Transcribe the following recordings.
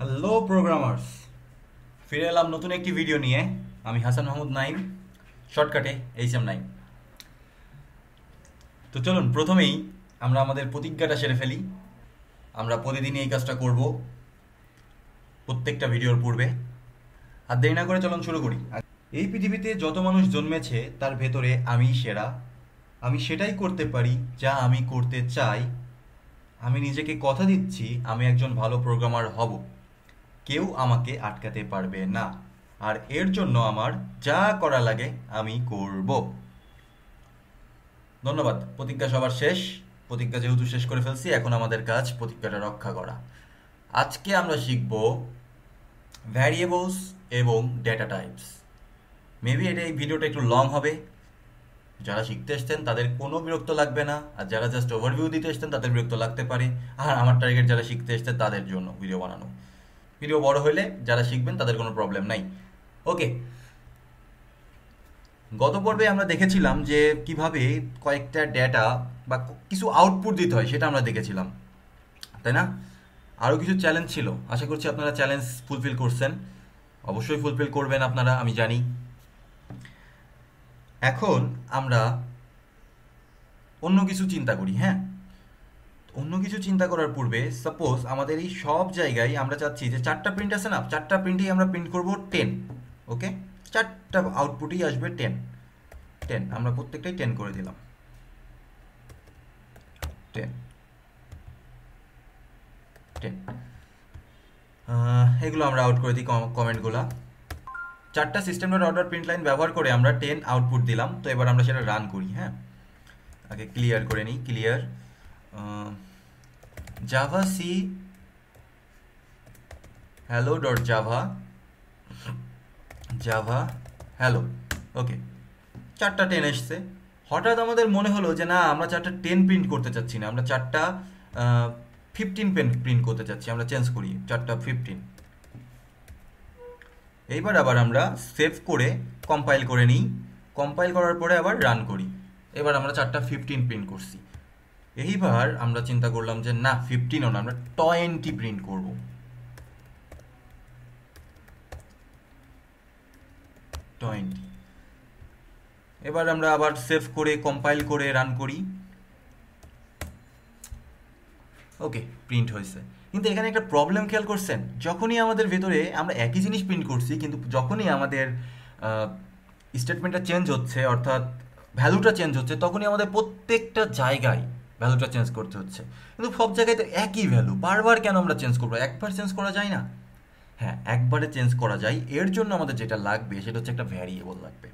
hello programmers ফিরে এলাম নতুন একটি ভিডিও নিয়ে আমি হাসান মাহমুদ নাইম শর্টকাটে এইচ এম নাইম তো চলুন প্রথমেই আমরা আমাদের প্রতিজ্ঞাটা সেরে ফেলি আমরা প্রতিদিনই এই কাজটা করব প্রত্যেকটা ভিডিওর পূর্বে আর দেরি না করে চলুন শুরু করি এই পৃথিবীতে যত মানুষ জন্মেছে তার ভেতরে আমি সেরা আমি সেটাই করতে পারি যা আমি করতে চাই আমি নিজেকে কথা দিচ্ছি আমি একজন ভালো প্রোগ্রামার হব কেউ আমাকে আটকাতে পারবে না আর এর জন্য আমার যা করা লাগে আমি করব ধন্যবাদ প্রতিজ্ঞা সবার শেষ প্রতিজ্ঞা যেহেতু শেষ করে ফেলছি এখন আমাদের কাজ প্রতিজ্ঞাটা রক্ষা করা আজকে আমরা শিখব ভ্যারিয়েবলস এবং ডেটা টাইপস মেবি এটা এই ভিডিওটা একটু লং হবে যারা শিখতে এসছেন তাদের কোনো বিরক্ত লাগবে না আর যারা জাস্ট ওভারভিউ দিতে এসছেন তাদের বিরক্ত লাগতে পারে আর আমার টার্গেট যারা শিখতে এসছে তাদের জন্য ভিডিও বানানো ভিডিও বড় হলে যারা শিখবেন তাদের কোনো প্রবলেম নাই ওকে গত পর্বে আমরা দেখেছিলাম যে কিভাবে কয়েকটা ডেটা বা কিছু আউটপুট দিতে হয় সেটা আমরা দেখেছিলাম তাই না আরও কিছু চ্যালেঞ্জ ছিল আশা করছি আপনারা চ্যালেঞ্জ ফুলফিল করছেন অবশ্যই ফুলফিল করবেন আপনারা আমি জানি এখন আমরা অন্য কিছু চিন্তা করি হ্যাঁ অন্য কিছু চিন্তা করার পূর্বে সাপোজ আমাদের এই সব জায়গায় আমরা চাচ্ছি যে চারটা প্রিন্ট আছে না চারটা প্রিন্টেই আমরা প্রিন্ট করব টেন ওকে চারটা আউটপুটই আসবে টেন টেন আমরা প্রত্যেকটাই টেন করে দিলাম টেন টেন এগুলো আমরা আউট করে দিই কমেন্টগুলো চারটা system dot order print line ব্যবহার করে আমরা টেন আউটপুট দিলাম তো এবার আমরা সেটা রান করি হ্যাঁ আগে ক্লিয়ার করে নিই clear java c hello dot java java hello okay চারটা টেন এসছে হঠাৎ আমাদের মনে হলো যে না আমরা চারটা টেন প্রিন্ট করতে চাচ্ছি না আমরা চারটা ফিফটিন পেন প্রিন্ট করতে চাচ্ছি আমরা চেঞ্জ করি চারটা ফিফটিন এইবার আবার আমরা সেভ করে কম্পাইল করে নিই কম্পাইল করার পরে আবার রান করি এবার আমরা চারটা ফিফটিন প্রিন্ট করছি এইবার আমরা চিন্তা করলাম যে না ও না আমরা টোয়েন্টি প্রিন্ট করব টোয়েন্টি এবার আমরা আবার সেভ করে কম্পাইল করে রান করি ওকে প্রিন্ট হয়েছে কিন্তু এখানে একটা প্রবলেম খেয়াল করছেন যখনই আমাদের ভেতরে আমরা একই জিনিস প্রিন্ট করছি কিন্তু যখনই আমাদের স্টেটমেন্টটা চেঞ্জ হচ্ছে অর্থাৎ ভ্যালুটা চেঞ্জ হচ্ছে তখনই আমাদের প্রত্যেকটা জায়গায় ভ্যালুটা চেঞ্জ করতে হচ্ছে কিন্তু সব জায়গায় তো একই ভ্যালু বারবার কেন আমরা চেঞ্জ করবো একবার চেঞ্জ করা যায় না হ্যাঁ একবারে চেঞ্জ করা যায় এর জন্য আমাদের যেটা লাগবে সেটা হচ্ছে একটা ভ্যারিয়েবল লাগবে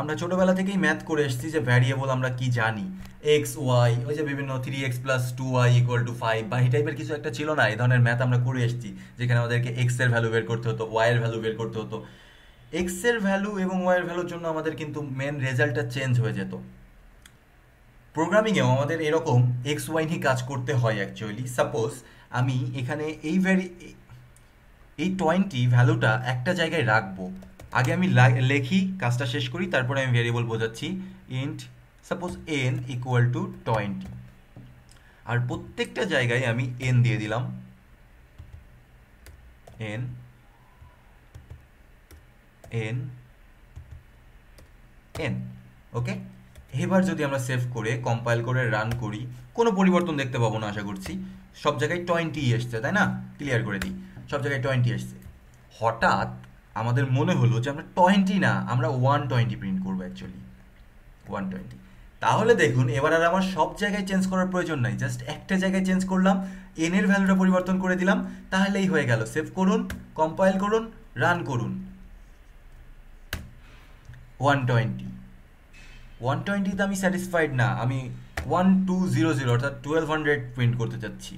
আমরা ছোটোবেলা থেকেই ম্যাথ করে এসেছি যে ভ্যারিয়েবল আমরা কি জানি এক্স ওয়াই ওই যে বিভিন্ন three X plus two Y equal to five বা এই টাইপের কিছু একটা ছিল না এই ধরনের ম্যাথ আমরা করে এসেছি যেখানে আমাদেরকে এক্সের ভ্যালু বের করতে হতো ওয়াইয়ের ভ্যালু বের করতে হতো এক্সের ভ্যালু এবং ওয়াইয়ের ভ্যালুর জন্য আমাদের কিন্তু মেন রেজাল্টটা চেঞ্জ হয়ে যেত প্রোগ্রামিংয়েও আমাদের এরকম এক্স ওয়াই নিয়ে কাজ করতে হয় অ্যাকচুয়ালি সাপোজ আমি এখানে এই ভ্যারি এই টোয়েন্টি ভ্যালুটা একটা জায়গায় রাখবো আগে আমি লেখি কাজটা শেষ করি তারপরে আমি ভ্যারিয়েবল বোঝাচ্ছি int suppose N equal to twenty আর প্রত্যেকটা জায়গায় আমি এন দিয়ে দিলাম এন এন এন ওকে এবার যদি আমরা সেভ করে কম্পাইল করে রান করি কোনো পরিবর্তন দেখতে পাবো না আশা করছি সব জায়গায় টোয়েন্টি এসছে তাই না ক্লিয়ার করে দিই সব জায়গায় টোয়েন্টি এসছে হঠাৎ আমাদের মনে হলো যে আমরা টোয়েন্টি না আমরা ওয়ান টোয়েন্টি প্রিন্ট করবো অ্যাকচুয়ালি ওয়ান টোয়েন্টি তাহলে দেখুন এবার আর আমার সব জায়গায় চেঞ্জ করার প্রয়োজন নাই জাস্ট একটা জায়গায় চেঞ্জ করলাম এন এর ভ্যালুটা পরিবর্তন করে দিলাম তাহলেই হয়ে গেল সেভ করুন কম্পাইল করুন রান করুন ওয়ান টোয়েন্টি ওয়ান টোয়েন্টিতে আমি স্যাটিসফাইড না আমি ওয়ান টু জিরো জিরো অর্থাৎ টুয়েলভ হান্ড্রেড প্রিন্ট করতে চাচ্ছি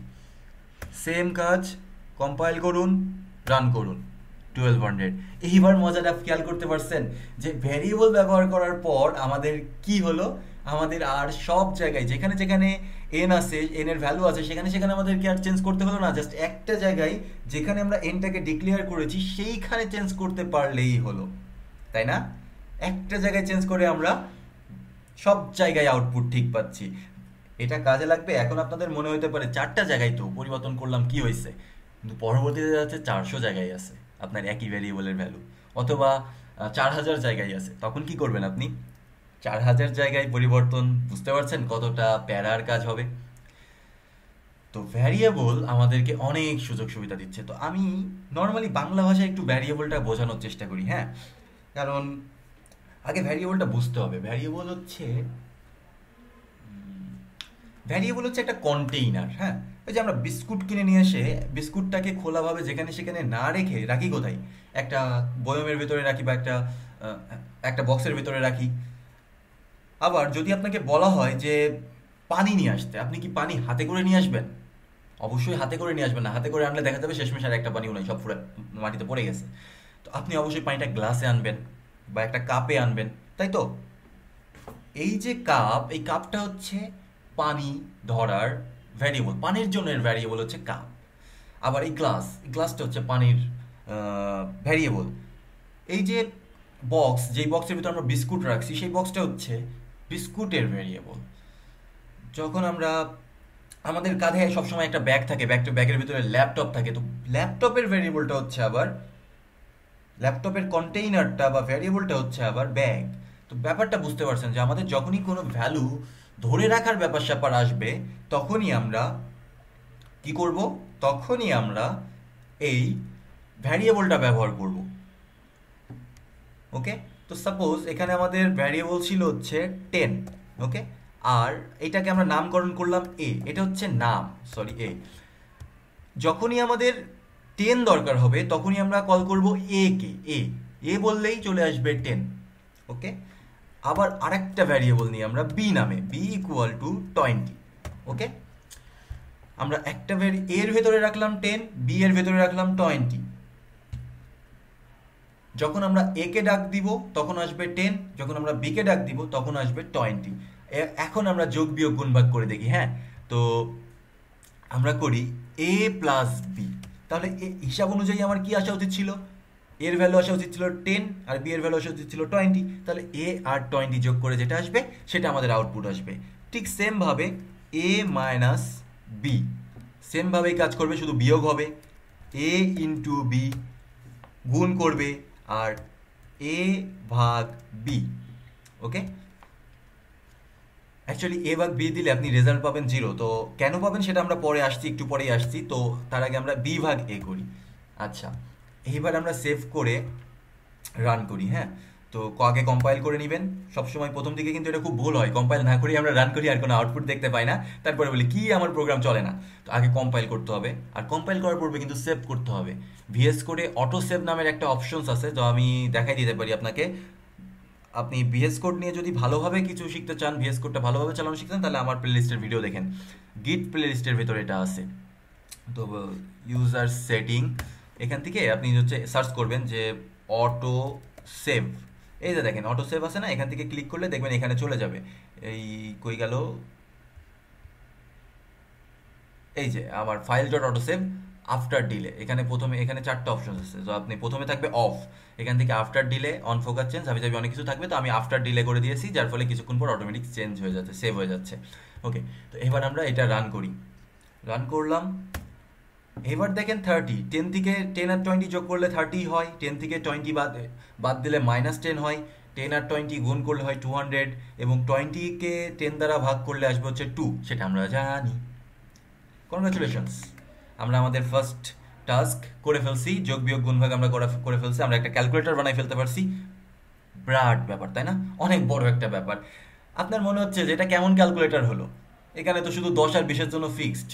সেম কাজ কম্পাইল করুন রান করুন টুয়েলভ হান্ড্রেড এইবার মজাটা খেয়াল করতে পারছেন যে ভ্যারিয়েবল ব্যবহার করার পর আমাদের কি হলো আমাদের আর সব জায়গায় যেখানে যেখানে এন আছে এন এর ভ্যালু আছে সেখানে সেখানে আমাদেরকে আর চেঞ্জ করতে হলো না জাস্ট একটা জায়গায় যেখানে আমরা এনটাকে ডিক্লেয়ার করেছি সেইখানে চেঞ্জ করতে পারলেই হলো তাই না একটা জায়গায় চেঞ্জ করে আমরা সব জায়গায় আউটপুট ঠিক পাচ্ছি এটা কাজে লাগবে এখন আপনাদের মনে হতে পারে চারটা জায়গায় তো পরিবর্তন করলাম কি হয়েছে কিন্তু পরবর্তীতে যাচ্ছে চারশো জায়গায় আছে আপনার একই ভ্যারিয়েবলের ভ্যালু অথবা চার হাজার জায়গায় আছে তখন কি করবেন আপনি চার হাজার জায়গায় পরিবর্তন বুঝতে পারছেন কতটা প্যারার কাজ হবে তো ভ্যারিয়েবল আমাদেরকে অনেক সুযোগ সুবিধা দিচ্ছে তো আমি নর্মালি বাংলা ভাষায় একটু ভ্যারিয়েবলটা বোঝানোর চেষ্টা করি হ্যাঁ কারণ আগে ভ্যারিয়েবলটা বুঝতে হবে ভ্যারিয়েবল হচ্ছে ভ্যারিয়েবল হচ্ছে একটা কন্টেইনার হ্যাঁ ওই যে আমরা বিস্কুট কিনে নিয়ে এসে বিস্কুটটাকে খোলাভাবে যেখানে সেখানে না রেখে রাখি কোথায় একটা বয়মের ভেতরে রাখি বা একটা একটা বক্সের ভেতরে রাখি আবার যদি আপনাকে বলা হয় যে পানি নিয়ে আসতে আপনি কি পানি হাতে করে নিয়ে আসবেন অবশ্যই হাতে করে নিয়ে আসবেন না হাতে করে আনলে দেখা যাবে শেষমেশ আর একটা পানিও নাই সব পুরো মাটিতে পড়ে গেছে তো আপনি অবশ্যই পানিটা গ্লাসে আনবেন বা একটা কাপে আনবেন তাই তো এই যে কাপ এই কাপটা হচ্ছে পানি ধরার ভ্যারিয়েবল পানির জন্য ভ্যারিয়েবল হচ্ছে কাপ আবার এই গ্লাস গ্লাসটা হচ্ছে পানির ভ্যারিয়েবল এই যে বক্স যেই বক্সের ভিতরে আমরা বিস্কুট রাখছি সেই বক্সটা হচ্ছে বিস্কুটের ভ্যারিয়েবল যখন আমরা আমাদের কাঁধে সবসময় একটা ব্যাগ থাকে ব্যাগটা ব্যাগের ভিতরে ল্যাপটপ থাকে তো ল্যাপটপের ভ্যারিয়েবলটা হচ্ছে আবার ল্যাপটপের কন্টেইনারটা বা ভ্যারিয়েবলটা হচ্ছে আবার ব্যাগ তো ব্যাপারটা বুঝতে পারছেন যে আমাদের যখনই কোনো ভ্যালু ধরে রাখার ব্যাপার স্যাপার আসবে তখনই আমরা কি করব তখনই আমরা এই ভ্যারিয়েবলটা ব্যবহার করব ওকে তো সাপোজ এখানে আমাদের ভ্যারিয়েবল ছিল হচ্ছে টেন ওকে আর এটাকে আমরা নামকরণ করলাম এ এটা হচ্ছে নাম সরি এ যখনই আমাদের টেন দরকার হবে তখনই আমরা কল করব এ কে এ এ বললেই চলে আসবে টেন ওকে আবার আরেকটা ভ্যারিয়েবল নিই আমরা বি নামে B equal to twenty okay আমরা একটা ভ্যারি এর ভেতরে রাখলাম টেন বি এর ভেতরে রাখলাম টোয়েন্টি যখন আমরা এ কে ডাক দিব তখন আসবে টেন যখন আমরা বি কে ডাক দিব তখন আসবে টোয়েন্টি এখন আমরা যোগ বিয়োগ ভাগ করে দেখি হ্যাঁ তো আমরা করি এ প্লাস বি তাহলে হিসাব অনুযায়ী আমার কি আসা উচিত ছিল এর ভ্যালু আসা উচিত ছিল টেন আর বি এর ভ্যালু আসা উচিত ছিল টোয়েন্টি তাহলে এ আর টোয়েন্টি যোগ করে যেটা আসবে সেটা আমাদের আউটপুট আসবে ঠিক সেমভাবে এ মাইনাস বি সেমভাবেই কাজ করবে শুধু বিয়োগ হবে এ ইন্টু বি গুণ করবে আর এ ভাগ বি ওকে অ্যাকচুয়ালি এ বাদ বি দিলে আপনি রেজাল্ট পাবেন জিরো তো কেন পাবেন সেটা আমরা পরে আসছি একটু পরেই আসছি তো তার আগে আমরা বি ভাগ এ করি আচ্ছা এইবার আমরা সেভ করে রান করি হ্যাঁ তো আগে কম্পাইল করে নেবেন সবসময় প্রথম দিকে কিন্তু এটা খুব ভুল হয় কম্পাইল না করি আমরা রান করি আর কোনো আউটপুট দেখতে পাই না তারপরে বলি কি আমার প্রোগ্রাম চলে না তো আগে কম্পাইল করতে হবে আর কম্পাইল করার পূর্বে কিন্তু সেভ করতে হবে ভিএস করে অটো সেভ নামের একটা অপশনস আছে তো আমি দেখাই দিতে পারি আপনাকে আপনি ভিএস কোড নিয়ে যদি ভালোভাবে কিছু শিখতে চান ভিএস কোডটা ভালোভাবে চালানো শিখতে চান তাহলে আমার প্লেলিস্টের ভিডিও দেখেন গিট প্লেলিস্টের ভিতরে এটা আছে তো ইউজার সেটিং এখান থেকে আপনি হচ্ছে সার্চ করবেন যে অটো সেভ এই যে দেখেন অটো সেভ আছে না এখান থেকে ক্লিক করলে দেখবেন এখানে চলে যাবে এই কই গেল এই যে আমার file dot auto save after delay এখানে প্রথমে এখানে চারটে অপশন আছে তো আপনি প্রথমে থাকবে অফ এখান থেকে after delay on focus change আমি যাবি অনেক কিছু থাকবে তো আমি আফটার ডিলে করে দিয়েছি যার ফলে কিছুক্ষণ পর অটোমেটিক চেঞ্জ হয়ে যাচ্ছে সেভ হয়ে যাচ্ছে ওকে তো এবার আমরা এটা রান করি রান করলাম এবার দেখেন থার্টি টেন থেকে টেন আর টোয়েন্টি যোগ করলে থার্টি হয় টেন থেকে টোয়েন্টি বাদ বাদ দিলে মাইনাস টেন হয় টেন আর টোয়েন্টি গুণ করলে হয় টু হান্ড্রেড এবং টোয়েন্টিকে টেন দ্বারা ভাগ করলে আসবে হচ্ছে টু সেটা আমরা জানি কনগ্রাচুলেশনস আমরা আমাদের ফার্স্ট টাস্ক করে ফেলছি যোগ বিয়োগ গুণভাগ আমরা করে ফেলছি আমরা একটা ক্যালকুলেটর বানাই ফেলতে পারছি ব্রাড ব্যাপার তাই না অনেক বড় একটা ব্যাপার আপনার মনে হচ্ছে যে এটা কেমন ক্যালকুলেটর হলো এখানে তো শুধু দশ আর বিশের জন্য ফিক্সড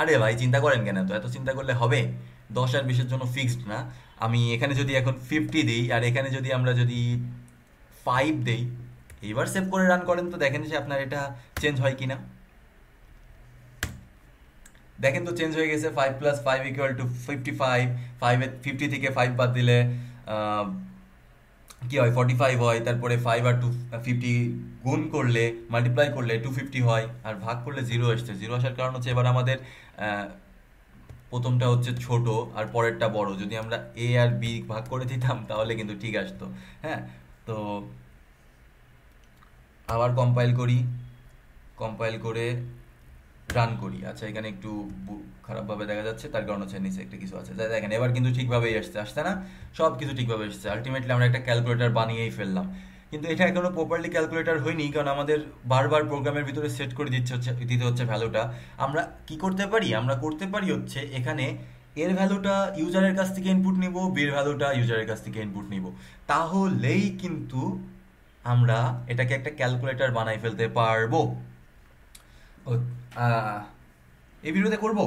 আরে ভাই চিন্তা করেন কেন তো এত চিন্তা করলে হবে দশ আর বিশের জন্য ফিক্সড না আমি এখানে যদি এখন ফিফটি দিই আর এখানে যদি আমরা যদি ফাইভ দিই এইবার সেভ করে রান করেন তো দেখেন যে আপনার এটা চেঞ্জ হয় কি না দেখেন তো চেঞ্জ হয়ে গেছে five plus five equal to fifty five five fifty থেকে ফাইভ বাদ দিলে কি হয় ফর্টি ফাইভ হয় তারপরে ফাইভ আর টু ফিফটি গুণ করলে মাল্টিপ্লাই করলে টু ফিফটি হয় আর ভাগ করলে জিরো আসছে জিরো আসার কারণ হচ্ছে এবার আমাদের প্রথমটা হচ্ছে ছোট আর পরেরটা বড় যদি আমরা এ আর বি ভাগ করে দিতাম তাহলে কিন্তু ঠিক আসতো হ্যাঁ তো আবার কম্পাইল করি কম্পাইল করে রান করি আচ্ছা এখানে একটু খারাপভাবে দেখা যাচ্ছে তার কারণ হচ্ছে নিচে একটা কিছু আছে আচ্ছা, দেখেন এবার কিন্তু ঠিকভাবেই আসছে আসছে না সব কিছু ঠিকভাবে এসেছে আলটিমেটলি আমরা একটা ক্যালকুলেটার বানিয়েই ফেললাম কিন্তু এটা এখনও প্রপারলি ক্যালকুলেটার হয়নি কারণ আমাদের বারবার প্রোগ্রামের ভিতরে সেট করে দিচ্ছে হচ্ছে দিতে হচ্ছে ভ্যালুটা আমরা কি করতে পারি আমরা করতে পারি হচ্ছে এখানে এর ভ্যালুটা ইউজারের কাছ থেকে ইনপুট নিব বির ভ্যালুটা ইউজারের কাছ থেকে ইনপুট নিব তাহলেই কিন্তু আমরা এটাকে একটা ক্যালকুলেটর বানাই ফেলতে পারবো এই ভিডিওতে করব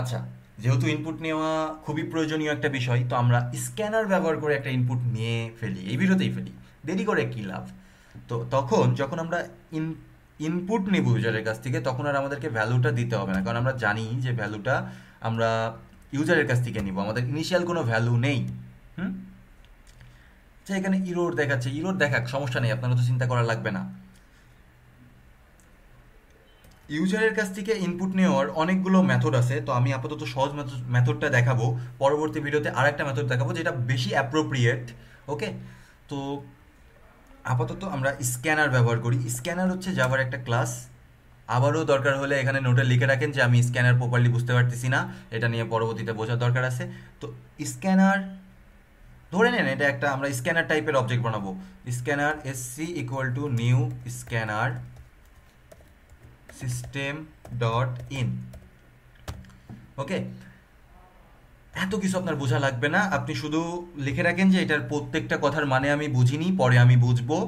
আচ্ছা যেহেতু ইনপুট নেওয়া খুবই প্রয়োজনীয় একটা বিষয় তো আমরা স্ক্যানার ব্যবহার করে একটা ইনপুট নিয়ে ফেলি এই ভিডিওতেই ফেলি দেরি করে কী লাভ তো তখন যখন আমরা ইন ইনপুট নেব ইউজারের কাছ থেকে তখন আর আমাদেরকে ভ্যালুটা দিতে হবে না কারণ আমরা জানি যে ভ্যালুটা আমরা ইউজারের কাছ থেকে নিব আমাদের ইনিশিয়াল কোনো ভ্যালু নেই হুম আচ্ছা এখানে ইরোর দেখাচ্ছে ইরোর দেখাক সমস্যা নেই আপনারা তো চিন্তা করা লাগবে না ইউজারের কাছ থেকে ইনপুট নেওয়ার অনেকগুলো মেথড আছে তো আমি আপাতত সহজ মেথডটা দেখাবো পরবর্তী ভিডিওতে আর একটা মেথড দেখাবো যেটা বেশি অ্যাপ্রোপ্রিয়েট ওকে তো আপাতত আমরা স্ক্যানার ব্যবহার করি স্ক্যানার হচ্ছে যাবার একটা ক্লাস আবারও দরকার হলে এখানে নোটে লিখে রাখেন যে আমি স্ক্যানার প্রপারলি বুঝতে পারতেছি না এটা নিয়ে পরবর্তীতে বোঝার দরকার আছে তো স্ক্যানার ধরে নেন এটা একটা আমরা স্ক্যানার টাইপের অবজেক্ট বানাবো scanner S C equal to new scanner system dot in okay এত কিছু আপনার বোঝা লাগবে না আপনি শুধু লিখে রাখেন যে এটার প্রত্যেকটা কথার মানে আমি বুঝিনি পরে আমি বুঝবো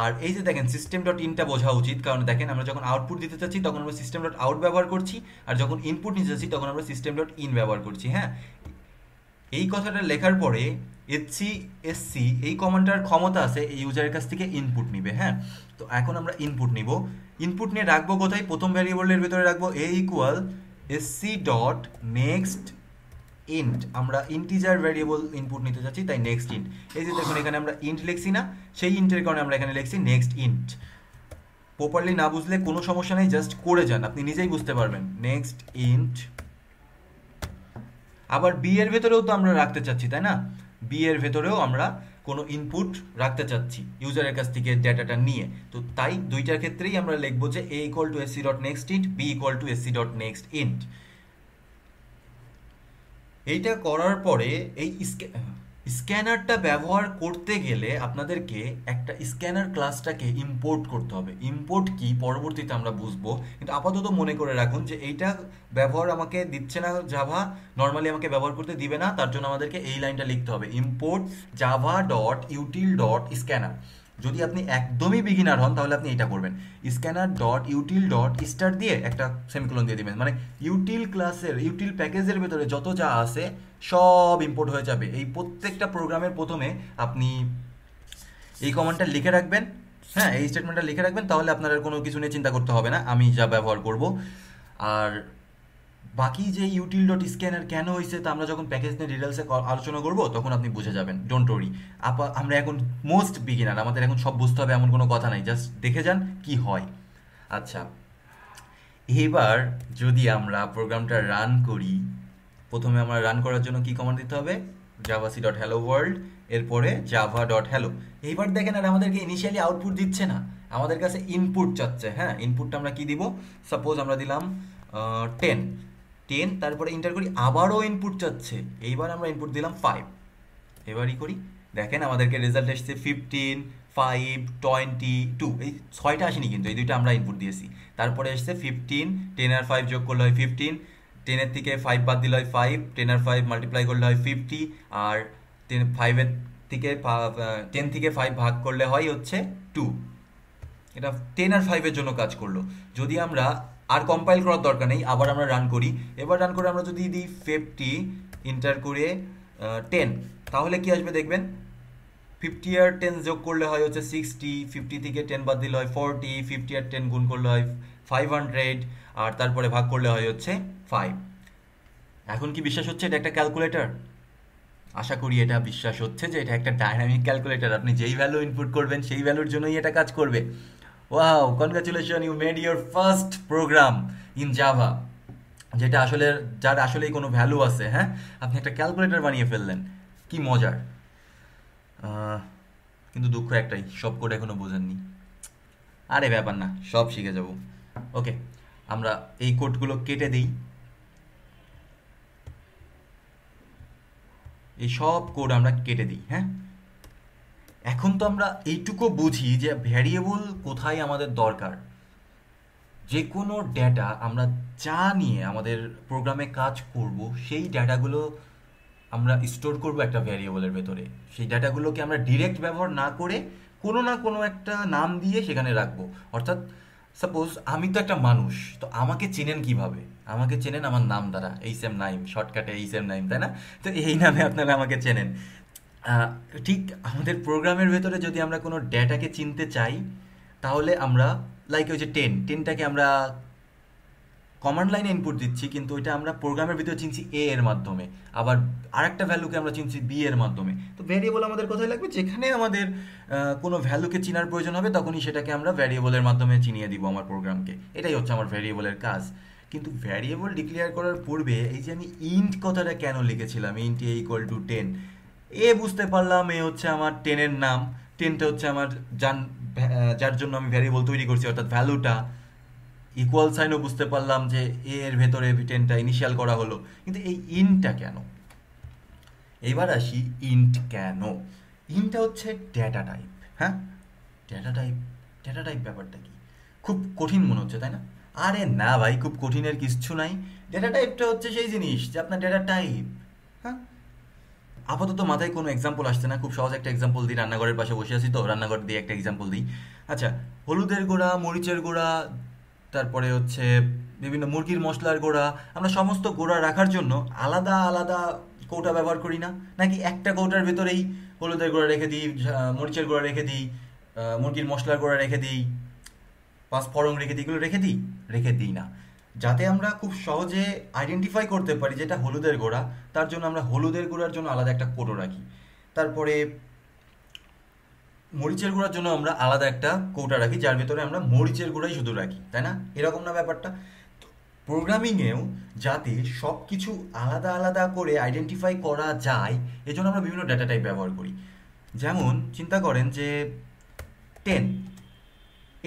আর এই যে দেখেন সিস্টেম ডট ইনটা বোঝা উচিত কারণ দেখেন আমরা যখন আউটপুট দিতে চাচ্ছি তখন আমরা সিস্টেম ডট আউট ব্যবহার করছি আর যখন ইনপুট নিতে চাচ্ছি তখন আমরা সিস্টেম ডট ইন ব্যবহার করছি হ্যাঁ এই কথাটা লেখার পরে এসসি এসসি এই কমান্ডটার ক্ষমতা আছে এই ইউজারের কাছ থেকে ইনপুট নিবে হ্যাঁ তো এখন আমরা ইনপুট নিব ইনপুট নিয়ে রাখবো কোথায় প্রথম ভ্যারিয়েবলের ভিতরে রাখবো A equal SC dot next int আমরা ইন্টিজার ভ্যারিয়েবল ইনপুট নিতে চাচ্ছি তাই নেক্সট ইন্ট এই যে দেখুন এখানে আমরা ইন্ট লিখছি না সেই ইন্টের কারণে আমরা এখানে লিখছি নেক্সট ইন্ট প্রপারলি না বুঝলে কোনো সমস্যা নেই জাস্ট করে যান আপনি নিজেই বুঝতে পারবেন নেক্সট ইন্ট আবার বি এর ভেতরেও তো আমরা রাখতে চাচ্ছি তাই না বি এর ভেতরেও আমরা কোনো ইনপুট রাখতে চাচ্ছি ইউজারের কাছ থেকে ডেটাটা নিয়ে তো তাই দুইটার ক্ষেত্রেই আমরা লিখবো যে A equal to SC dot next int B equal to SC dot next int এইটা করার পরে এই স্ক্যানারটা ব্যবহার করতে গেলে আপনাদেরকে একটা স্ক্যানার ক্লাসটাকে ইম্পোর্ট করতে হবে ইম্পোর্ট কি পরবর্তীতে আমরা বুঝবো কিন্তু আপাতত মনে করে রাখুন যে এইটা ব্যবহার আমাকে দিচ্ছে না জাভা নর্মালি আমাকে ব্যবহার করতে দিবে না তার জন্য আমাদেরকে এই লাইনটা লিখতে হবে import Java dot util dot scanner যদি আপনি একদমই বিগিনার হন তাহলে আপনি এটা করবেন scanner dot util dot star দিয়ে একটা সেমিকোলন দিয়ে দেবেন মানে ইউটিল ক্লাসের ইউটিল প্যাকেজের ভেতরে যত যা আছে সব ইম্পোর্ট হয়ে যাবে এই প্রত্যেকটা প্রোগ্রামের প্রথমে আপনি এই কমান্ডটা লিখে রাখবেন হ্যাঁ এই স্টেটমেন্টটা লিখে রাখবেন তাহলে আপনার কোনো কিছু নিয়ে চিন্তা করতে হবে না আমি যা ব্যবহার করব আর বাকি যে ইউটিল ডট স্ক্যানার কেন হয়েছে তা আমরা যখন প্যাকেজ নিয়ে ডিটেলসে আলোচনা করবো তখন আপনি বুঝে যাবেন ডোন্ট ওরি আপা আমরা এখন মোস্ট বিগিনার আমাদের এখন সব বুঝতে হবে এমন কোনো কথা নাই জাস্ট দেখে যান কি হয় আচ্ছা এবার যদি আমরা প্রোগ্রামটা রান করি প্রথমে আমরা রান করার জন্য কি কমান্ড দিতে হবে জাভাসি ডট হ্যালো ওয়ার্ল্ড এরপরে জাভা ডট হ্যালো এইবার দেখেন আর আমাদেরকে ইনিশিয়ালি আউটপুট দিচ্ছে না আমাদের কাছে ইনপুট চাচ্ছে হ্যাঁ ইনপুটটা আমরা কি দিব সাপোজ আমরা দিলাম টেন টেন তারপরে ইন্টার করি আবারও ইনপুট চাচ্ছে এইবার আমরা ইনপুট দিলাম ফাইভ এবারই করি দেখেন আমাদেরকে রেজাল্ট এসছে ফিফটিন ফাইভ টোয়েন্টি টু এই ছয়টা আসেনি কিন্তু এই দুইটা আমরা ইনপুট দিয়েছি তারপরে এসছে ফিফটিন টেন আর ফাইভ যোগ করলে হয় ফিফটিন টেনের থেকে ফাইভ বাদ দিলে হয় ফাইভ টেন আর ফাইভ মাল্টিপ্লাই করলে হয় ফিফটি আর টেন ফাইভের থেকে টেন থেকে ফাইভ ভাগ করলে হয় হচ্ছে টু এটা টেন আর ফাইভের জন্য কাজ করলো যদি আমরা আর কম্পাইল করার দরকার নেই আবার আমরা রান করি এবার রান করে আমরা যদি দিই ফিফটি ইন্টার করে টেন তাহলে কি আসবে দেখবেন ফিফটি আর টেন যোগ করলে হয় হচ্ছে সিক্সটি ফিফটি থেকে টেন বাদ দিলে হয় ফোরটি ফিফটি আর টেন গুণ করলে হয় ফাইভ হান্ড্রেড আর তারপরে ভাগ করলে হয় হচ্ছে ফাইভ এখন কি বিশ্বাস হচ্ছে এটা একটা ক্যালকুলেটর আশা করি এটা বিশ্বাস হচ্ছে যে এটা একটা ডাইনামিক ক্যালকুলেটর আপনি যেই ভ্যালু ইনপুট করবেন সেই ভ্যালুর জন্যই এটা কাজ করবে wow congratulation you made your first program in Java যেটা আসলে যার আসলেই কোনো ভ্যালু আছে হ্যাঁ আপনি একটা ক্যালকুলেটর বানিয়ে ফেললেন কি মজার কিন্তু দুঃখ একটাই সব কোড এখনো বোঝেননি আরে ব্যাপার না সব শিখে যাব ওকে আমরা এই কোডগুলো কেটে দিই এই সব কোড আমরা কেটে দিই হ্যাঁ এখন তো আমরা এইটুকু বুঝি যে ভ্যারিয়েবল কোথায় আমাদের দরকার যে কোনো ডেটা আমরা যা নিয়ে আমাদের প্রোগ্রামে কাজ করব সেই ডেটাগুলো আমরা স্টোর করব একটা ভ্যারিয়েবলের ভেতরে সেই ডেটাগুলোকে আমরা ডিরেক্ট ব্যবহার না করে কোনো না কোনো একটা নাম দিয়ে সেখানে রাখবো অর্থাৎ সাপোজ আমি তো একটা মানুষ তো আমাকে চেনেন কিভাবে আমাকে চেনেন আমার নাম দ্বারা এইস এম নাইম শর্টকাটে এইস এম নাইম তাই না তো এই নামে আপনারা আমাকে চেনেন ঠিক আমাদের প্রোগ্রামের ভেতরে যদি আমরা কোনো ডেটাকে চিনতে চাই তাহলে আমরা লাইক ওই যে টেন টেনটাকে আমরা কমান্ড লাইনে ইনপুট দিচ্ছি কিন্তু ওইটা আমরা প্রোগ্রামের ভিতরে চিনছি এ এর মাধ্যমে আবার আর একটা ভ্যালুকে আমরা চিনছি বি এর মাধ্যমে তো ভ্যারিয়েবল আমাদের কোথায় লাগবে যেখানে আমাদের কোনো ভ্যালুকে চিনার প্রয়োজন হবে তখনই সেটাকে আমরা ভ্যারিয়েবলের মাধ্যমে চিনিয়ে দিব আমার প্রোগ্রামকে এটাই হচ্ছে আমার ভ্যারিয়েবলের কাজ কিন্তু ভ্যারিয়েবল ডিক্লেয়ার করার পূর্বে এই যে আমি ইন্ট কথাটা কেন লিখেছিলাম int A equal to ten এ বুঝতে পারলাম এ হচ্ছে আমার টেনের নাম টেনটা হচ্ছে আমার যান যার জন্য আমি ভ্যারিয়েবল তৈরি করছি অর্থাৎ ভ্যালুটা ইকুয়াল সাইনও বুঝতে পারলাম যে এ এর ভেতরে টেনটা ইনিশিয়াল করা হলো কিন্তু এই ইনটা কেন এবার আসি ইন্ট কেন ইনটা হচ্ছে ডেটা টাইপ হ্যাঁ ডেটা টাইপ ডেটা টাইপ ব্যাপারটা কি খুব কঠিন মনে হচ্ছে তাই না আরে না ভাই খুব কঠিনের কিছু নাই ডেটা টাইপটা হচ্ছে সেই জিনিস যে আপনার ডেটা টাইপ হ্যাঁ আপাতত মাথায় কোনো এক্সাম্পল আসছে না খুব সহজ একটা এক্সাম্পল দিই রান্নাঘরের পাশে বসে আছি তো রান্নাঘর দিয়ে একটা এক্সাম্পল দিই আচ্ছা হলুদের গোড়া মরিচের গোড়া তারপরে হচ্ছে বিভিন্ন মুরগির মশলার গোড়া আমরা সমস্ত গোড়া রাখার জন্য আলাদা আলাদা কৌটা ব্যবহার করি না নাকি একটা কৌটার ভেতরেই হলুদের গোড়া রেখে দিই মরিচের গোড়া রেখে দিই মুরগির মশলার গোড়া রেখে দিই পাঁচ ফরং রেখে দিই এগুলো রেখে দিই রেখে দিই না যাতে আমরা খুব সহজে আইডেন্টিফাই করতে পারি যেটা হলুদের গোড়া তার জন্য আমরা হলুদের গোড়ার জন্য আলাদা একটা কোটো রাখি তারপরে মরিচের গুঁড়ার জন্য আমরা আলাদা একটা কোটা রাখি যার ভেতরে আমরা মরিচের গুঁড়াই শুধু রাখি তাই না এরকম না ব্যাপারটা প্রোগ্রামিংয়েও যাতে সব কিছু আলাদা আলাদা করে আইডেন্টিফাই করা যায় এজন্য আমরা বিভিন্ন ডেটা টাইপ ব্যবহার করি যেমন চিন্তা করেন যে টেন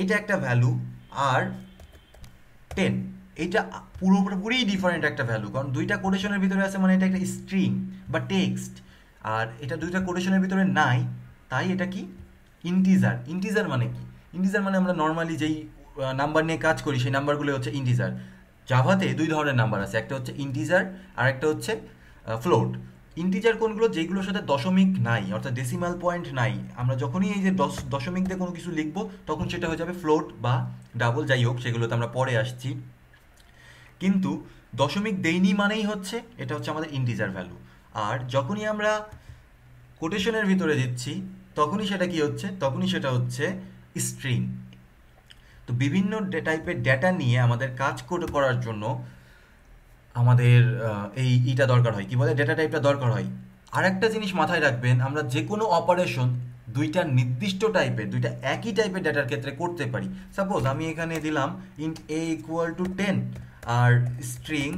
এটা একটা ভ্যালু আর টেন এটা পুরোপুরি ডিফারেন্ট একটা ভ্যালু কারণ দুইটা কোটেশনের ভিতরে আছে মানে এটা একটা স্ট্রিং বা টেক্সট আর এটা দুইটা কোটেশনের ভিতরে নাই তাই এটা কি ইন্টিজার ইন্টিজার মানে কি ইন্টিজার মানে আমরা নর্মালি যেই নাম্বার নিয়ে কাজ করি সেই নাম্বারগুলো হচ্ছে ইন্টিজার জাভাতে দুই ধরনের নাম্বার আছে একটা হচ্ছে ইন্টিজার আর একটা হচ্ছে ফ্লোট ইন্টিজার কোনগুলো যেগুলোর সাথে দশমিক নাই অর্থাৎ ডেসিমাল পয়েন্ট নাই আমরা যখনই এই যে দশ দশমিক দিয়ে কোনো কিছু লিখবো তখন সেটা হয়ে যাবে ফ্লোট বা ডাবল যাই হোক সেগুলোতে আমরা পরে আসছি কিন্তু দশমিক দেইনি মানেই হচ্ছে এটা হচ্ছে আমাদের ইন্টিজার ভ্যালু আর যখনই আমরা কোটেশনের ভিতরে দিচ্ছি তখনই সেটা কি হচ্ছে তখনই সেটা হচ্ছে স্ট্রিং তো বিভিন্ন টাইপের ডেটা নিয়ে আমাদের কাজ করার জন্য আমাদের এই ইটা দরকার হয় কি বলে ডেটা টাইপটা দরকার হয় আর একটা জিনিস মাথায় রাখবেন আমরা যে কোনো অপারেশন দুইটা নির্দিষ্ট টাইপের দুইটা একই টাইপের ডেটার ক্ষেত্রে করতে পারি সাপোজ আমি এখানে দিলাম int A equal to ten আর string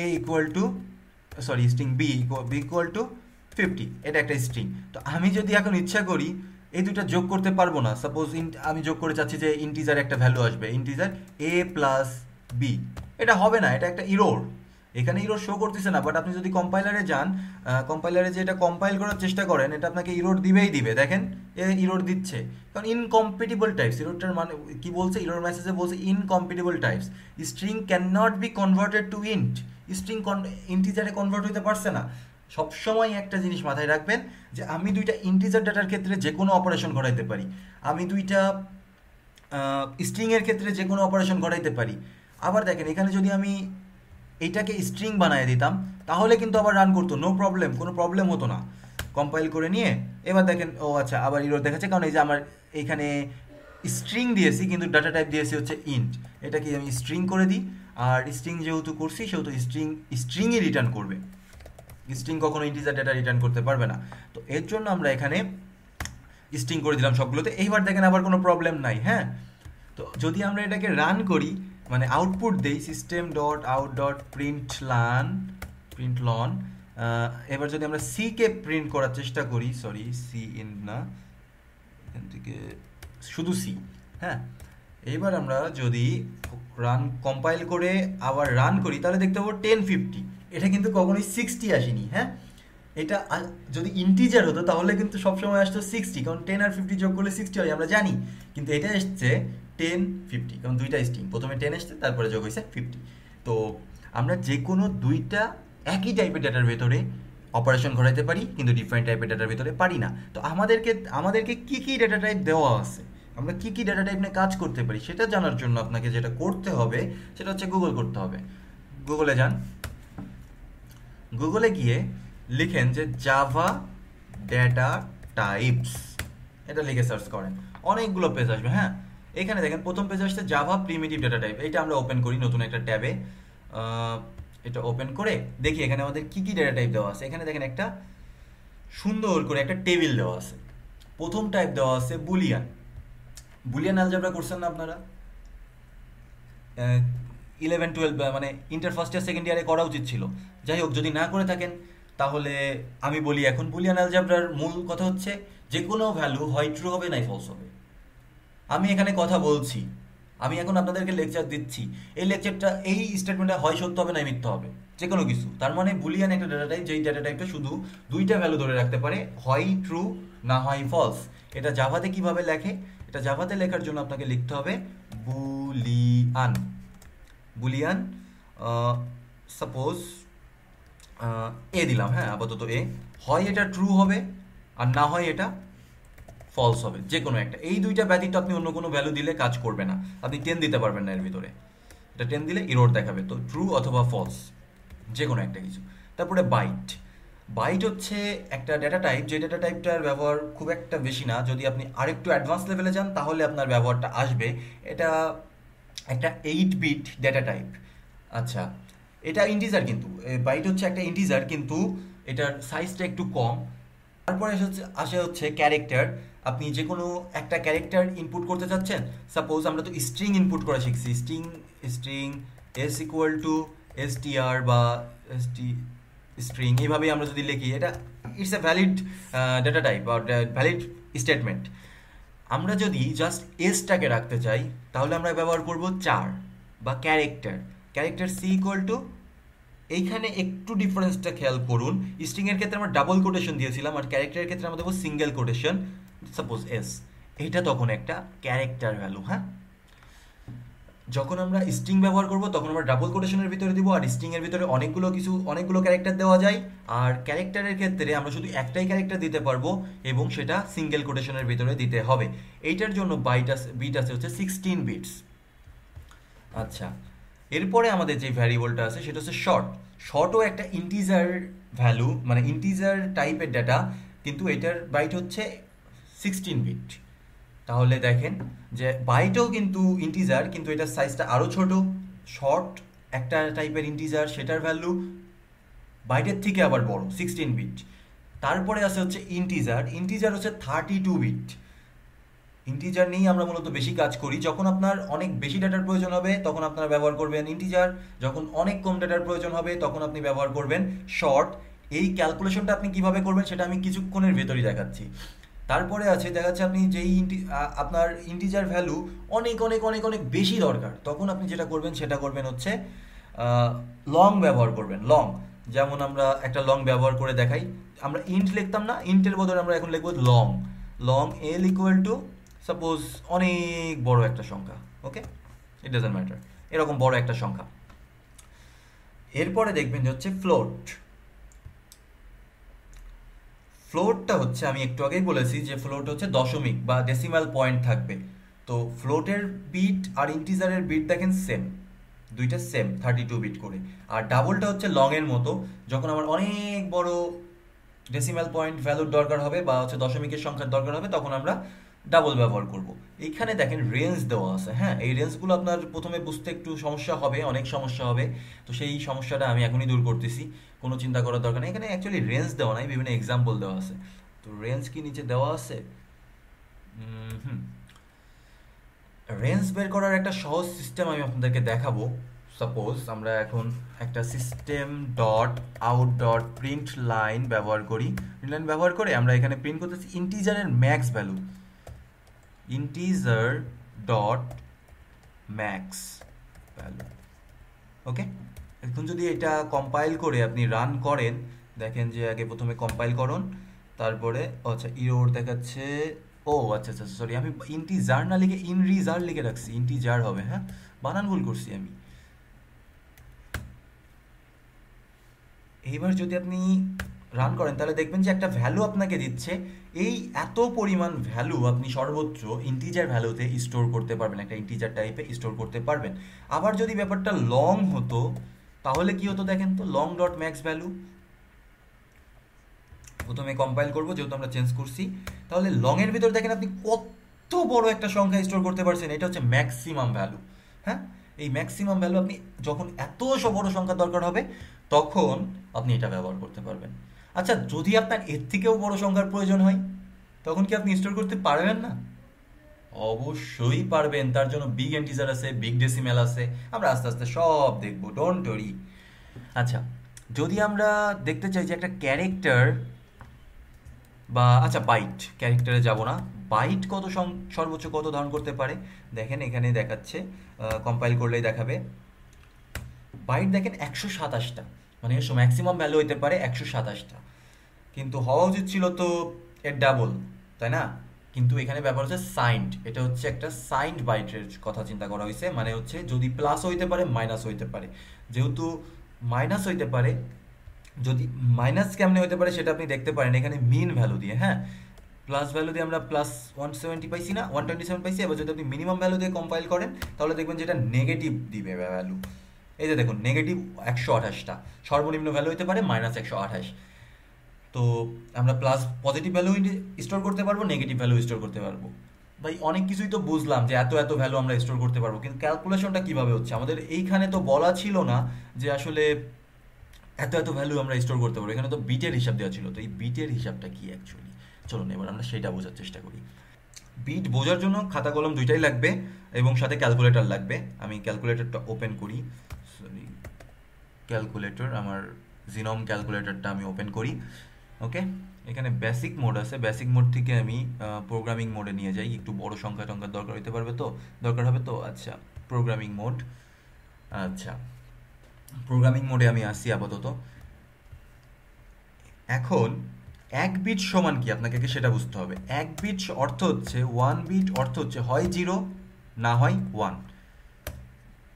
A equal to sorry string B B equal to fifty এটা একটা স্ট্রিং তো আমি যদি এখন ইচ্ছা করি এই দুটা যোগ করতে পারবো না সাপোজ আমি যোগ করে চাচ্ছি যে ইন্টিজার একটা ভ্যালু আসবে ইন্টিজার এ প্লাস বি এটা হবে না এটা একটা ইরোর এখানে ইরোর শো করতেছে না বাট আপনি যদি কম্পাইলারে যান কম্পাইলারে যে এটা কম্পাইল করার চেষ্টা করেন এটা আপনাকে ইরোর দিবেই দিবে দেখেন এ ইরোর দিচ্ছে কারণ ইনকম্পিটিবল টাইপস ইরোডটার মানে কি বলছে ইরোর মেসেজে বলছে incompatible types string cannot be converted to int string ইন্টিজারে কনভার্ট হইতে পারছে না সবসময় একটা জিনিস মাথায় রাখবেন যে আমি দুইটা ইন্টিজার ডাটার ক্ষেত্রে যে কোনো অপারেশন ঘটাইতে পারি আমি দুইটা স্ট্রিংয়ের ক্ষেত্রে যে কোনো অপারেশন ঘটাইতে পারি আবার দেখেন এখানে যদি আমি এইটাকে স্ট্রিং বানিয়ে দিতাম তাহলে কিন্তু আবার রান করতো নো প্রবলেম কোনো প্রবলেম হতো না কম্পাইল করে নিয়ে এবার দেখেন ও আচ্ছা আবার ইরোর দেখাচ্ছে কারণ এই যে আমার এইখানে স্ট্রিং দিয়েছি কিন্তু ডাটা টাইপ দিয়েছি হচ্ছে ইন্ট এটাকে আমি স্ট্রিং করে দিই আর স্ট্রিং যেহেতু করছি সেহেতু স্ট্রিং স্ট্রিংই রিটার্ন করবে স্ট্রিং কখনো ইন্টিজার ডেটা রিটার্ন করতে পারবে না তো এর জন্য আমরা এখানে স্ট্রিং করে দিলাম সবগুলোতে এইবার দেখেন আবার কোনো প্রবলেম নাই হ্যাঁ তো যদি আমরা এটাকে রান করি মানে আউটপুট দেই system dot out dot println println এবার যদি আমরা সিকে প্রিন্ট করার চেষ্টা করি সরি সি ইন না এখান থেকে শুধু সি হ্যাঁ এইবার আমরা যদি রান কম্পাইল করে আবার রান করি তাহলে দেখতে পাবো টেন ফিফটি এটা কিন্তু কখনোই সিক্সটি আসেনি হ্যাঁ এটা যদি ইন্টিজার হতো তাহলে কিন্তু সবসময় আসতো সিক্সটি কারণ টেন আর ফিফটি যোগ করলে সিক্সটি হয় আমরা জানি কিন্তু এটা এসছে টেন ফিফটি কারণ দুইটা স্ট্রিং প্রথমে টেন এসছে তারপরে যোগ হয়েছে ফিফটি তো আমরা যে কোনো দুইটা একই টাইপের ডেটার ভেতরে অপারেশন ঘটাইতে পারি কিন্তু ডিফারেন্ট টাইপের ডেটার ভেতরে পারি না তো আমাদেরকে আমাদেরকে কী কী ডেটা টাইপ দেওয়া আছে আমরা কী কী ডেটা টাইপ নিয়ে কাজ করতে পারি সেটা জানার জন্য আপনাকে যেটা করতে হবে সেটা হচ্ছে গুগল করতে হবে গুগলে যান গুগলে গিয়ে লিখেন যে জাভা ডেটা টাইপস এটা লিখে সার্চ করেন অনেকগুলো পেজ আসবে হ্যাঁ এখানে দেখেন প্রথম পেজে আসছে জাভা প্রিমিটিভ ডেটা টাইপ এটা আমরা ওপেন করি নতুন একটা ট্যাবে এটা ওপেন করে দেখি এখানে আমাদের কী কী ডেটা টাইপ দেওয়া আছে এখানে দেখেন একটা সুন্দর করে একটা টেবিল দেওয়া আছে প্রথম টাইপ দেওয়া আছে বুলিয়ান বুলিয়ান অ্যালজাবরা করছেন না আপনারা ইলেভেন টুয়েলভ মানে ইন্টার ফার্স্ট ইয়ার সেকেন্ড ইয়ারে করা উচিত ছিল যাই হোক যদি না করে থাকেন তাহলে আমি বলি এখন বুলিয়ান অ্যালজাবরার মূল কথা হচ্ছে যে কোনো ভ্যালু হয় ট্রু হবে নাই ফলস হবে আমি এখানে কথা বলছি আমি এখন আপনাদেরকে লেকচার দিচ্ছি এই লেকচারটা এই স্টেটমেন্টটা হয় সত্য হবে না মিথ্যা হবে যে কোনো কিছু তার মানে বুলিয়ান একটা ডেটা টাইপ যেই ডেটা টাইপটা শুধু দুইটা ভ্যালু ধরে রাখতে পারে হয় ট্রু না হয় ফলস এটা জাভাতে কিভাবে লেখে এটা জাভাতে লেখার জন্য আপনাকে লিখতে হবে বুলিয়ান বুলিয়ান সাপোজ এ দিলাম হ্যাঁ আপাতত এ হয় এটা ট্রু হবে আর না হয় এটা ফলস হবে যে কোনো একটা এই দুইটা ব্যতীত আপনি অন্য কোনো ভ্যালু দিলে কাজ করবে না আপনি টেন দিতে পারবেন না এর ভিতরে এটা টেন দিলে ইরোর দেখাবে তো ট্রু অথবা ফলস যে কোনো একটা কিছু তারপরে বাইট বাইট হচ্ছে একটা ডেটা টাইপ যে ডেটা টাইপটার ব্যবহার খুব একটা বেশি না যদি আপনি আরেকটু অ্যাডভান্স লেভেলে যান তাহলে আপনার ব্যবহারটা আসবে এটা একটা এইট বিট ডেটা টাইপ আচ্ছা এটা ইন্টিজার কিন্তু বাইট হচ্ছে একটা ইন্টিজার কিন্তু এটার সাইজটা একটু কম তারপরে আসে হচ্ছে ক্যারেক্টার আপনি যে কোনো একটা ক্যারেক্টার ইনপুট করতে চাচ্ছেন সাপোজ আমরা তো স্ট্রিং ইনপুট করা শিখছি string string S equal to S T R বা এস টি স্ট্রিং এইভাবেই আমরা যদি লিখি এটা it's a valid data type বা ভ্যালিড স্টেটমেন্ট আমরা যদি জাস্ট এসটাকে রাখতে চাই তাহলে আমরা ব্যবহার করব চার বা character character C equal to এইখানে একটু ডিফারেন্সটা খেয়াল করুন স্ট্রিংয়ের ক্ষেত্রে আমরা ডাবল কোটেশন দিয়েছিলাম আর ক্যারেক্টারের ক্ষেত্রে আমরা দেবো সিঙ্গেল কোটেশন সাপোজ এস এইটা তখন একটা ক্যারেক্টার ভ্যালু হ্যাঁ যখন আমরা স্ট্রিং ব্যবহার করব তখন আমরা ডাবল কোটেশনের ভিতরে দিব আর স্ট্রিং এর ভিতরে অনেকগুলো কিছু অনেকগুলো ক্যারেক্টার দেওয়া যায় আর ক্যারেক্টারের ক্ষেত্রে আমরা শুধু একটাই ক্যারেক্টার দিতে পারবো এবং সেটা সিঙ্গেল কোটেশনের ভিতরে দিতে হবে এইটার জন্য বাইট আছে বিট আছে হচ্ছে সিক্সটিন বিটস আচ্ছা এরপরে আমাদের যে ভ্যারিয়েবলটা আছে সেটা হচ্ছে শর্ট শর্টও একটা ইন্টিজার ভ্যালু মানে ইন্টিজার টাইপের ডেটা কিন্তু এটার বাইট হচ্ছে সিক্সটিন বিট তাহলে দেখেন যে বাইটেও কিন্তু ইন্টিজার কিন্তু এটার সাইজটা আরও ছোট শর্ট একটা টাইপের ইন্টিজার সেটার ভ্যালু বাইটের থেকে আবার বড় সিক্সটিন বিট তারপরে আছে হচ্ছে ইন্টিজার ইন্টিজার হচ্ছে থার্টি টু বিট ইন্টিজার নিয়েই আমরা মূলত বেশি কাজ করি যখন আপনার অনেক বেশি ডাটার প্রয়োজন হবে তখন আপনারা ব্যবহার করবেন ইন্টিজার যখন অনেক কম ডাটার প্রয়োজন হবে তখন আপনি ব্যবহার করবেন শর্ট এই ক্যালকুলেশনটা আপনি কিভাবে করবেন সেটা আমি কিছুক্ষণের ভেতরই দেখাচ্ছি তারপরে আছে দেখা যাচ্ছে আপনি যেই আপনার ইন্টিজার ভ্যালু অনেক অনেক অনেক অনেক বেশি দরকার তখন আপনি যেটা করবেন সেটা করবেন হচ্ছে লং ব্যবহার করবেন লং যেমন আমরা একটা লং ব্যবহার করে দেখাই আমরা ইন্ট লিখতাম না ইন্টের বদলে আমরা এখন লিখব long long L equal to suppose অনেক বড় একটা সংখ্যা ওকে ইট ডাজেন্ট ম্যাটার এরকম বড় একটা সংখ্যা এরপরে দেখবেন যে হচ্ছে ফ্লোট ফ্লোটটা হচ্ছে আমি একটু আগেই বলেছি যে ফ্লোট হচ্ছে দশমিক বা ডেসিমাল পয়েন্ট থাকবে তো ফ্লোটের বিট আর ইন্টিজারের বিট দেখেন সেম দুইটা সেম থার্টি টু বিট করে আর ডাবলটা হচ্ছে লংয়ের মতো যখন আমার অনেক বড় ডেসিমাল পয়েন্ট ভ্যালুর দরকার হবে বা হচ্ছে দশমিকের সংখ্যার দরকার হবে তখন আমরা ডাবল ব্যবহার করব এইখানে দেখেন রেঞ্জ দেওয়া আছে হ্যাঁ এই রেঞ্জগুলো আপনার প্রথমে বুঝতে একটু সমস্যা হবে অনেক সমস্যা হবে তো সেই সমস্যাটা আমি এখনই দূর করতেছি কোনো চিন্তা করার দরকার নেই এখানে অ্যাকচুয়ালি রেঞ্জ দেওয়া নাই বিভিন্ন এক্সাম্পল দেওয়া আছে তো রেঞ্জ কি নিচে দেওয়া আছে রেঞ্জ বের করার একটা সহজ সিস্টেম আমি আপনাদেরকে দেখাবো সাপোজ আমরা এখন একটা system dot out dot print line ব্যবহার করি প্রিন্ট লাইন ব্যবহার করে আমরা এখানে প্রিন্ট করতেছি ইন্টিজারের max value integer dot max value okay এখন যদি এটা কম্পাইল করে আপনি রান করেন দেখেন যে আগে প্রথমে কম্পাইল করুন তারপরে আচ্ছা ইরোর দেখাচ্ছে ও আচ্ছা আচ্ছা সরি আচ্ছা, আমি ইন্টিজার না লিখে ইনরিজার লিখে রাখছি ইন্টিজার হবে হ্যাঁ বানান ভুল করছি আমি এইবার যদি আপনি রান করেন তাহলে দেখবেন যে একটা ভ্যালু আপনাকে দিচ্ছে এই এত পরিমাণ ভ্যালু আপনি সর্বোচ্চ ইন্টিজার ভ্যালুতে স্টোর করতে পারবেন একটা ইন্টিজার টাইপে স্টোর করতে পারবেন আবার যদি ব্যাপারটা লং হতো তাহলে কি হতো দেখেন তো লং ডট ম্যাক্স ভ্যালু প্রথমে কম্পাইল করবো যেহেতু আমরা চেঞ্জ করছি তাহলে লংয়ের ভিতর দেখেন আপনি কত বড় একটা সংখ্যা স্টোর করতে পারছেন এটা হচ্ছে ম্যাক্সিমাম ভ্যালু হ্যাঁ এই ম্যাক্সিমাম ভ্যালু আপনি যখন এত বড় সংখ্যা দরকার হবে তখন আপনি এটা ব্যবহার করতে পারবেন আচ্ছা যদি আপনার এর থেকেও বড় সংখ্যার প্রয়োজন হয় তখন কি আপনি স্টোর করতে পারবেন না অবশ্যই পারবেন তার জন্য বিগ এন্টিজার আছে বিগ ডেসিমেল আছে আমরা আস্তে আস্তে সব দেখবো ডোন্ট ওরি আচ্ছা যদি আমরা দেখতে চাই যে একটা ক্যারেক্টার বা আচ্ছা বাইট ক্যারেক্টারে যাব না বাইট কত সর্বোচ্চ কত ধারণ করতে পারে দেখেন এখানে দেখাচ্ছে কম্পাইল করলেই দেখাবে বাইট দেখেন একশো সাতাশটা মানে ম্যাক্সিমাম ভ্যালু হতে পারে একশো সাতাশটা কিন্তু হওয়া উচিত ছিল তো এর ডাবল তাই না কিন্তু এখানে ব্যাপার হচ্ছে সাইন্ড এটা হচ্ছে একটা সাইন্ড বাইটের কথা চিন্তা করা হয়েছে মানে হচ্ছে যদি প্লাস হইতে পারে মাইনাস হইতে পারে যেহেতু মাইনাস হইতে পারে যদি মাইনাস কেমনে হইতে পারে সেটা আপনি দেখতে পারেন এখানে মিন ভ্যালু দিয়ে হ্যাঁ প্লাস ভ্যালু দিয়ে আমরা প্লাস ওয়ান সেভেন্টি পাইছি না ওয়ান টোয়েন্টি সেভেন পাইছি এবার যদি আপনি মিনিমাম ভ্যালু দিয়ে কম্পাইল করেন তাহলে দেখবেন যেটা নেগেটিভ দিবে ভ্যালু এই যে দেখুন নেগেটিভ একশো আঠাশটা সর্বনিম্ন ভ্যালু হইতে পারে মাইনাস একশো আঠাশ তো আমরা প্লাস পজিটিভ ভ্যালু স্টোর করতে পারবো নেগেটিভ ভ্যালু স্টোর করতে পারবো ভাই অনেক কিছুই তো বুঝলাম যে এত এত ভ্যালু আমরা স্টোর করতে পারবো কিন্তু ক্যালকুলেশনটা কিভাবে হচ্ছে আমাদের এইখানে তো বলা ছিল না যে আসলে এত এত ভ্যালু আমরা স্টোর করতে পারবো এখানে তো বিটের হিসাব দেওয়া ছিল তো এই বিটের হিসাবটা কি অ্যাকচুয়ালি চলুন এবার আমরা সেটা বোঝার চেষ্টা করি বিট বোঝার জন্য খাতা কলম দুইটাই লাগবে এবং সাথে ক্যালকুলেটর লাগবে আমি ক্যালকুলেটরটা ওপেন করি সরি ক্যালকুলেটর আমার জিনম ক্যালকুলেটরটা আমি ওপেন করি ওকে এখানে বেসিক মোড আছে বেসিক মোড থেকে আমি প্রোগ্রামিং মোডে নিয়ে যাই একটু বড় সংখ্যা টঙ্কা দরকার হতে পারবে তো দরকার হবে তো আচ্ছা প্রোগ্রামিং মোড আচ্ছা প্রোগ্রামিং মোডে আমি আসি আপাতত এখন এক বিট সমান কি আপনাকে সেটা বুঝতে হবে এক বিট অর্থ হচ্ছে ওয়ান বিট অর্থ হচ্ছে হয় জিরো না হয় ওয়ান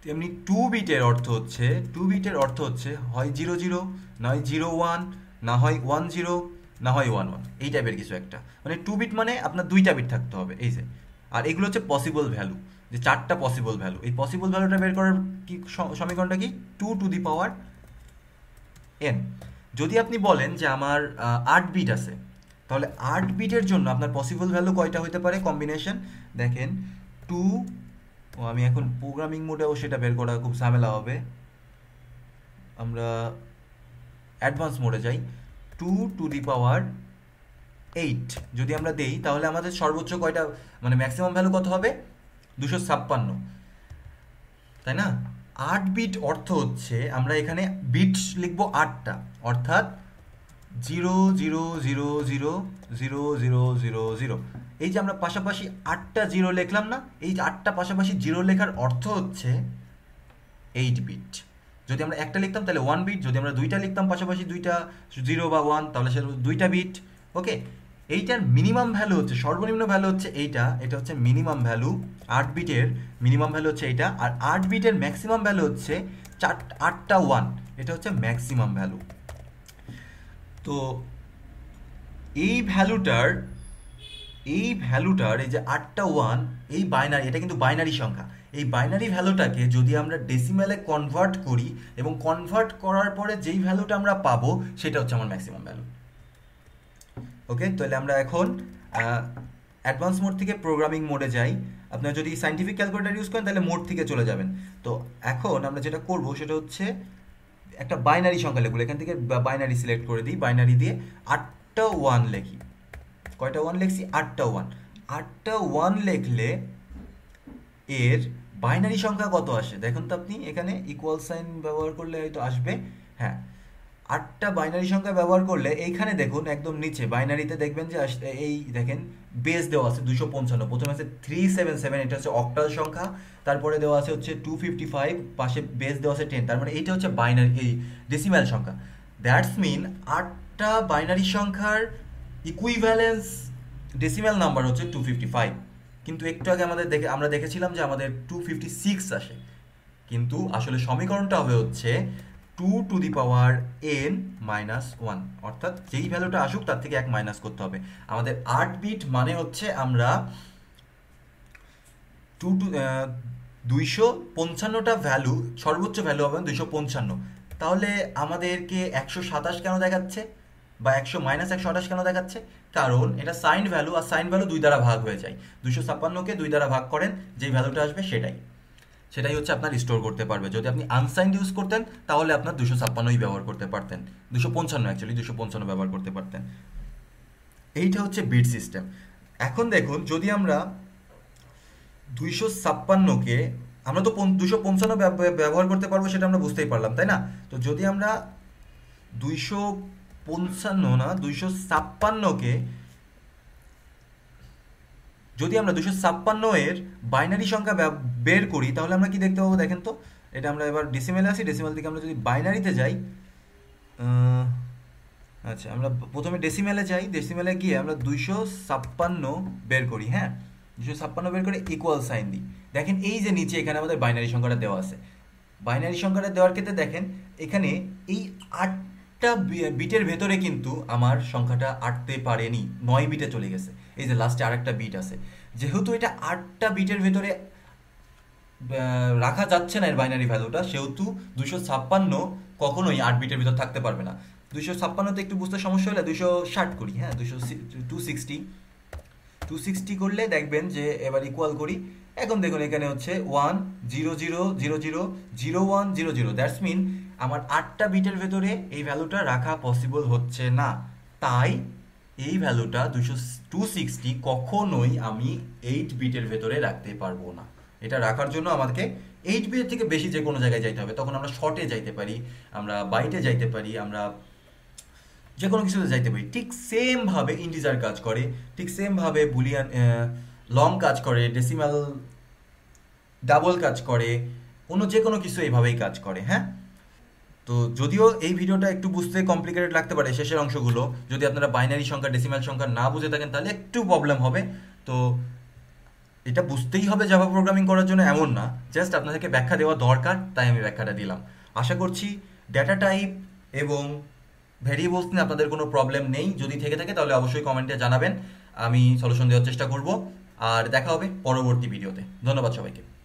তেমনি টু বিটের অর্থ হচ্ছে টু বিটের অর্থ হচ্ছে হয় জিরো জিরো নয় জিরো ওয়ান না হয় ওয়ান জিরো না হয় ওয়ান ওয়ান এই টাইপের কিছু একটা মানে টু বিট মানে আপনার দুইটা বিট থাকতে হবে এই যে আর এগুলো হচ্ছে পসিবল ভ্যালু যে চারটা পসিবল ভ্যালু এই পসিবল ভ্যালুটা বের করার কি সমীকরণটা কি two to the power N যদি আপনি বলেন যে আমার আট বিট আছে তাহলে আট বিটের জন্য আপনার পসিবল ভ্যালু কয়টা হতে পারে কম্বিনেশন দেখেন টু আমি এখন প্রোগ্রামিং মোডেও সেটা বের করা খুব ঝামেলা হবে আমরা অ্যাডভান্স মোডে যাই two to the power eight যদি আমরা দেই তাহলে আমাদের সর্বোচ্চ কয়টা মানে ম্যাক্সিমাম ভ্যালু কত হবে দুশো ছাপ্পান্ন তাই না আট বিট অর্থ হচ্ছে আমরা এখানে বিট লিখবো আটটা অর্থাৎ zero zero zero zero zero zero zero zero এই যে আমরা পাশাপাশি আটটা জিরো লিখলাম না এই আটটা পাশাপাশি জিরো লেখার অর্থ হচ্ছে এইট বিট যদি আমরা একটা লিখতাম তাহলে ওয়ান বিট যদি আমরা দুইটা লিখতাম পাশাপাশি দুইটা জিরো বা ওয়ান তাহলে সেটা দুইটা বিট ওকে এইটার মিনিমাম ভ্যালু হচ্ছে সর্বনিম্ন ভ্যালু হচ্ছে এইটা এটা হচ্ছে মিনিমাম ভ্যালু আট বিটের মিনিমাম ভ্যালু হচ্ছে এইটা আর আট বিটের ম্যাক্সিমাম ভ্যালু হচ্ছে চার আটটা ওয়ান এটা হচ্ছে ম্যাক্সিমাম ভ্যালু তো এই ভ্যালুটার এই ভ্যালুটার এই যে আটটা ওয়ান এই বাইনারি এটা কিন্তু বাইনারি সংখ্যা এই বাইনারি ভ্যালুটাকে যদি আমরা ডেসিমেলে কনভার্ট করি এবং কনভার্ট করার পরে যেই ভ্যালুটা আমরা পাবো সেটা হচ্ছে আমার ম্যাক্সিমাম ভ্যালু ওকে তাহলে আমরা এখন অ্যাডভান্স মোড থেকে প্রোগ্রামিং মোডে যাই আপনারা যদি সাইন্টিফিক ক্যালকুলেটার ইউজ করেন তাহলে মোড থেকে চলে যাবেন তো এখন আমরা যেটা করবো সেটা হচ্ছে একটা বাইনারি সংখ্যা লেখবো এখান থেকে বাইনারি সিলেক্ট করে দিই বাইনারি দিয়ে আটটা ওয়ান লেখি কয়টা ওয়ান লেখছি আটটা ওয়ান আটটা ওয়ান লেখলে এর বাইনারি সংখ্যা কত আসে দেখুন তো আপনি এখানে ইকুয়াল সাইন ব্যবহার করলে হয়তো আসবে হ্যাঁ আটটা বাইনারি সংখ্যা ব্যবহার করলে এইখানে দেখুন একদম নিচে বাইনারিতে দেখবেন যে এই দেখেন বেস দেওয়া আছে দুশো পঞ্চান্ন প্রথমে আছে থ্রি সেভেন সেভেন এটা হচ্ছে অক্টাল সংখ্যা তারপরে দেওয়া আছে হচ্ছে টু ফিফটি ফাইভ পাশে বেস দেওয়া আছে টেন তার মানে এইটা হচ্ছে বাইনারি এই ডেসিম্যাল সংখ্যা দ্যাটস মিন আটটা বাইনারি সংখ্যার ইকুইভ্যালেন্স ডেসিম্যাল নাম্বার হচ্ছে টু ফিফটি ফাইভ কিন্তু একটু আগে আমাদের দেখে আমরা দেখেছিলাম যে আমাদের টু ফিফটি সিক্স আসে কিন্তু আসলে সমীকরণটা হবে হচ্ছে two to the power N minus one অর্থাৎ যেই ভ্যালুটা আসুক তার থেকে এক মাইনাস করতে হবে আমাদের আট বিট মানে হচ্ছে আমরা টু টু দুইশো পঞ্চান্নটা ভ্যালু সর্বোচ্চ ভ্যালু হবে দুইশো পঞ্চান্ন তাহলে আমাদেরকে একশো সাতাশ কেন দেখাচ্ছে বা একশো মাইনাস একশো আঠাশ কেন দেখাচ্ছে কারণ এটা সাইন ভ্যালু আর সাইন ভ্যালু দুই দ্বারা ভাগ হয়ে যায় দুশো ছাপ্পান্নকে দুই দ্বারা ভাগ করেন যেই ভ্যালুটা আসবে সেটাই সেটাই হচ্ছে আপনার স্টোর করতে পারবে যদি আপনি আনসাইন্ড ইউজ করতেন তাহলে আপনার দুশো ছাপ্পান্নই ব্যবহার করতে পারতেন দুশো পঞ্চান্ন অ্যাকচুয়ালি দুশো পঞ্চান্ন ব্যবহার করতে পারতেন এইটা হচ্ছে বিট সিস্টেম এখন দেখুন যদি আমরা দুইশো ছাপ্পান্নকে আমরা তো দুশো পঞ্চান্ন ব্যবহার করতে পারবো সেটা আমরা বুঝতেই পারলাম তাই না তো যদি আমরা দুইশো পঞ্চান্ন না দুইশো ছাপ্পান্নকে যদি আমরা দুশো ছাপ্পান্ন এর বাইনারি সংখ্যা বের করি তাহলে আমরা কি দেখতে পাবো দেখেন তো এটা আমরা এবার ডেসিমেলে আসি ডেসিমেল থেকে আমরা যদি বাইনারিতে যাই আচ্ছা আমরা প্রথমে ডেসিমেলে যাই ডেসিমেলে গিয়ে আমরা দুইশো ছাপ্পান্ন বের করি হ্যাঁ দুশো ছাপ্পান্ন বের করে ইকুয়াল সাইন দিই দেখেন এই যে নিচে এখানে আমাদের বাইনারি সংখ্যাটা দেওয়া আছে বাইনারি সংখ্যাটা দেওয়ার ক্ষেত্রে দেখেন এখানে এই আট একটা বিটের ভেতরে কিন্তু আমার সংখ্যাটা আটতে পারেনি নয় বিটে চলে গেছে এই যে লাস্টে আর একটা বিট আছে যেহেতু এটা আটটা বিটের ভেতরে রাখা যাচ্ছে না এর বাইনারি ভ্যালুটা সেহেতু দুশো ছাপ্পান্ন কখনোই আট বিটের ভিতর থাকতে পারবে না দুশো ছাপ্পান্নতে একটু বুঝতে সমস্যা হলে দুশো ষাট করি হ্যাঁ দুশো টু সিক্সটি টু সিক্সটি করলে দেখবেন যে এবার ইকুয়াল করি এখন দেখুন এখানে হচ্ছে one zero zero zero zero zero one zero zero that's mean আমার আটটা বিটের ভেতরে এই ভ্যালুটা রাখা পসিবল হচ্ছে না তাই এই ভ্যালুটা দুশো টু সিক্সটি কখনোই আমি এইট বিটের ভেতরে রাখতে পারবো না এটা রাখার জন্য আমাদেরকে এইট বিটের থেকে বেশি যে কোনো জায়গায় যাইতে হবে তখন আমরা শর্টে যাইতে পারি আমরা বাইটে যাইতে পারি আমরা যে কোনো কিছুতে যাইতে পারি ঠিক সেমভাবে ইন্ডিজার কাজ করে ঠিক সেমভাবে বুলিয়ান লং কাজ করে ডেসিমাল ডাবল কাজ করে অন্য যে কোনো কিছু এইভাবেই কাজ করে হ্যাঁ তো যদিও এই ভিডিওটা একটু বুঝতে কমপ্লিকেটেড লাগতে পারে শেষের অংশগুলো যদি আপনারা বাইনারি সংখ্যা ডেসিমাল সংখ্যা না বুঝে থাকেন তাহলে একটু প্রবলেম হবে তো এটা বুঝতেই হবে জাভা প্রোগ্রামিং করার জন্য এমন না জাস্ট আপনাদেরকে ব্যাখ্যা দেওয়া দরকার তাই আমি ব্যাখ্যাটা দিলাম আশা করছি ডেটা টাইপ এবং ভেরিয়েবলস নিয়ে আপনাদের কোনো প্রবলেম নেই যদি থেকে থাকে তাহলে অবশ্যই কমেন্টে জানাবেন আমি সলিউশন দেওয়ার চেষ্টা করব আর দেখা হবে পরবর্তী ভিডিওতে ধন্যবাদ সবাইকে